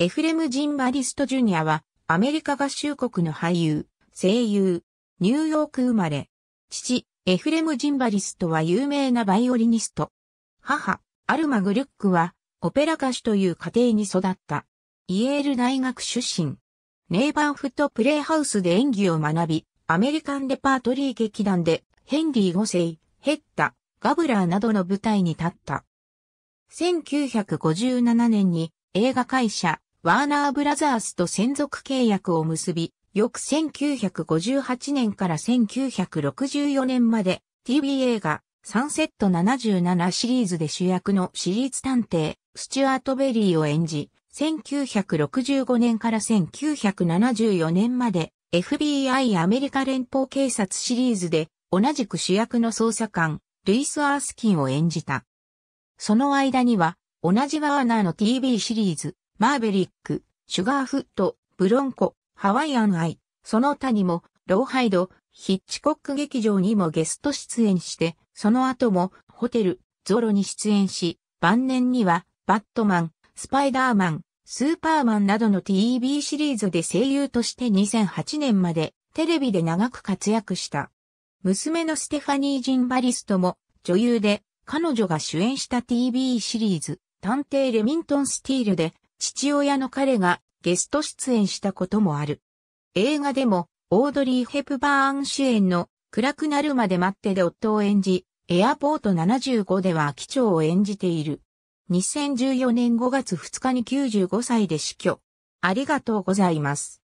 エフレム・ジン・バリスト・ジュニアは、アメリカ合衆国の俳優、声優、ニューヨーク生まれ。父、エフレム・ジンバリストは有名なバイオリニスト。母、アルマ・グリュックは、オペラ歌手という家庭に育った。イエール大学出身。ネイバンフットプレイハウスで演技を学び、アメリカンレパートリー劇団で、ヘンリー五世、ヘッタ、ガブラーなどの舞台に立った。1957年に映画会社、ワーナーブラザースと専属契約を結び、翌1958年から1964年まで t b 映画サンセット77シリーズで主役の私立探偵スチュアート・ベリーを演じ、1965年から1974年まで FBI アメリカ連邦警察シリーズで同じく主役の捜査官ルイス・アースキンを演じた。その間には同じワーナーの TV シリーズマーベリック、シュガーフット、ブロンコ、ハワイアンアイ、その他にも、ローハイド、ヒッチコック劇場にもゲスト出演して、その後も、ホテル、ゾロに出演し、晩年には、バットマン、スパイダーマン、スーパーマンなどの TV シリーズで声優として2008年までテレビで長く活躍した。娘のステファニー・ジンバリストも女優で彼女が主演した TV シリーズ探偵レミントン・スティールで父親の彼がゲスト出演したこともある。映画でも、オードリー・ヘプバーン主演の暗くなるまで待ってで夫を演じ、エアポート75では機長を演じている。2014年5月2日に95歳で死去。ありがとうございます。